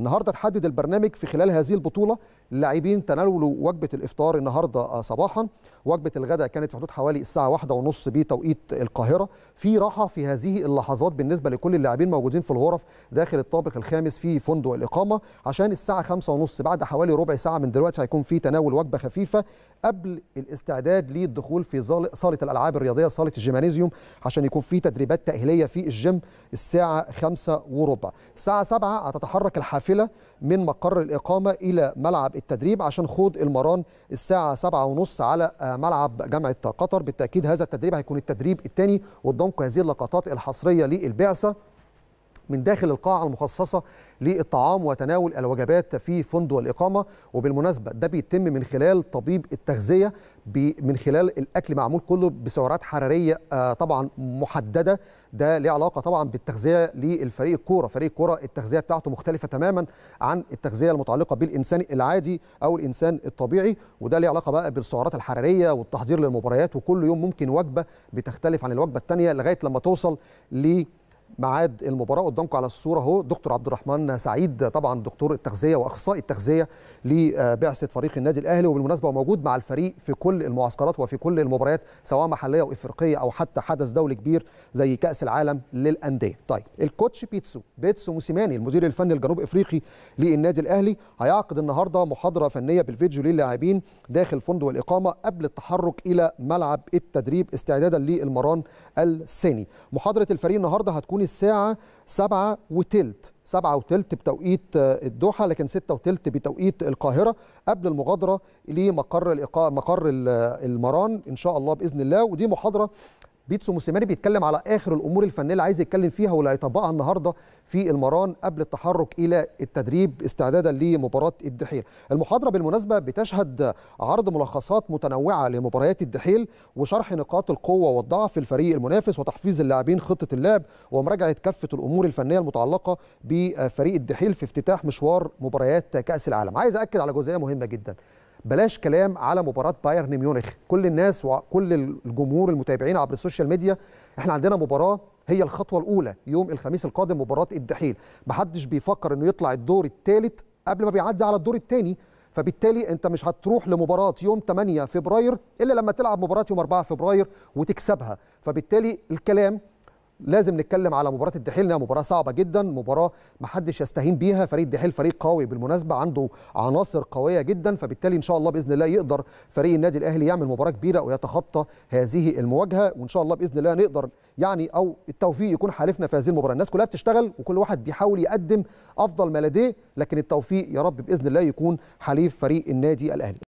النهارده تحدد البرنامج في خلال هذه البطوله اللاعبين تناولوا وجبه الافطار النهارده آه، صباحا وجبه الغداء كانت في حدود حوالي الساعه واحدة ونص بتوقيت القاهره في راحه في هذه اللحظات بالنسبه لكل اللاعبين موجودين في الغرف داخل الطابق الخامس في فندق الاقامه عشان الساعه خمسة ونص بعد حوالي ربع ساعه من دلوقتي هيكون في تناول وجبه خفيفه قبل الاستعداد للدخول في صاله الالعاب الرياضيه صاله الجيمانيزيوم عشان يكون في تدريبات تاهيليه في الجيم الساعه خمسة وربع الساعه 7 هتتحرك الحافله القافلة من مقر الإقامة إلى ملعب التدريب عشان خوض المران الساعة 7:30 على آه، ملعب جامعة قطر بالتأكيد هذا التدريب هيكون التدريب الثاني والضم هذه اللقطات الحصرية للبعثة من داخل القاعة المخصصة للطعام وتناول الوجبات في فندق الإقامة وبالمناسبة ده بيتم من خلال طبيب التغذية من خلال الأكل معمول كله بسعرات حرارية آه، طبعا محددة ده ليه علاقة طبعا بالتغذية للفريق الكورة فريق الكورة التغذية بتاعته مختلفة تماما عن التغذية المتعلقة بالإنسان العادي أو الإنسان الطبيعي وده ليه علاقة بقى بالسعرات الحرارية والتحضير للمباريات وكل يوم ممكن وجبة بتختلف عن الوجبة الثانية لغاية لما توصل ل ميعاد المباراه قدامكم على الصوره اهو دكتور عبد الرحمن سعيد طبعا دكتور التغذيه واخصائي التغذيه لبعثه فريق النادي الاهلي وبالمناسبه هو موجود مع الفريق في كل المعسكرات وفي كل المباريات سواء محليه وافريقيه او حتى حدث دولي كبير زي كاس العالم للانديه طيب الكوتش بيتسو بيتسو موسيماني المدير الفني الجنوب افريقي للنادي الاهلي هيعقد النهارده محاضره فنيه بالفيديو للاعبين داخل فندق الاقامه قبل التحرك الى ملعب التدريب استعدادا للمران الثاني محاضره الفريق النهارده هتكون يكون الساعة سبعة وتلت سبعة وتلت بتوقيت آه، الدوحة لكن ستة وتلت بتوقيت القاهرة قبل المغادرة لمقر مقر المران إن شاء الله بإذن الله ودي محاضرة بيتسو موسيماني بيتكلم على اخر الامور الفنيه اللي عايز يتكلم فيها واللي هيطبقها النهارده في المران قبل التحرك الى التدريب استعدادا لمباراه الدحيل. المحاضره بالمناسبه بتشهد عرض ملخصات متنوعه لمباريات الدحيل وشرح نقاط القوه والضعف في الفريق المنافس وتحفيز اللاعبين خطه اللعب ومراجعه كافه الامور الفنيه المتعلقه بفريق الدحيل في افتتاح مشوار مباريات كاس العالم. عايز اكد على جزئيه مهمه جدا. بلاش كلام على مباراه بايرن ميونخ كل الناس وكل الجمهور المتابعين عبر السوشيال ميديا احنا عندنا مباراه هي الخطوه الاولى يوم الخميس القادم مباراه الدحيل محدش بيفكر انه يطلع الدور الثالث قبل ما بيعدي على الدور الثاني فبالتالي انت مش هتروح لمباراه يوم 8 فبراير الا لما تلعب مباراه يوم 4 فبراير وتكسبها فبالتالي الكلام لازم نتكلم على مباراه الدحيل انها مباراه صعبه جدا مباراه ما حدش يستهين بيها فريق الدحيل فريق قوي بالمناسبه عنده عناصر قويه جدا فبالتالي ان شاء الله باذن الله يقدر فريق النادي الاهلي يعمل مباراه كبيره ويتخطى هذه المواجهه وان شاء الله باذن الله نقدر يعني او التوفيق يكون حالفنا في هذه المباراه الناس كلها بتشتغل وكل واحد بيحاول يقدم افضل ما لديه لكن التوفيق يا رب باذن الله يكون حليف فريق النادي الاهلي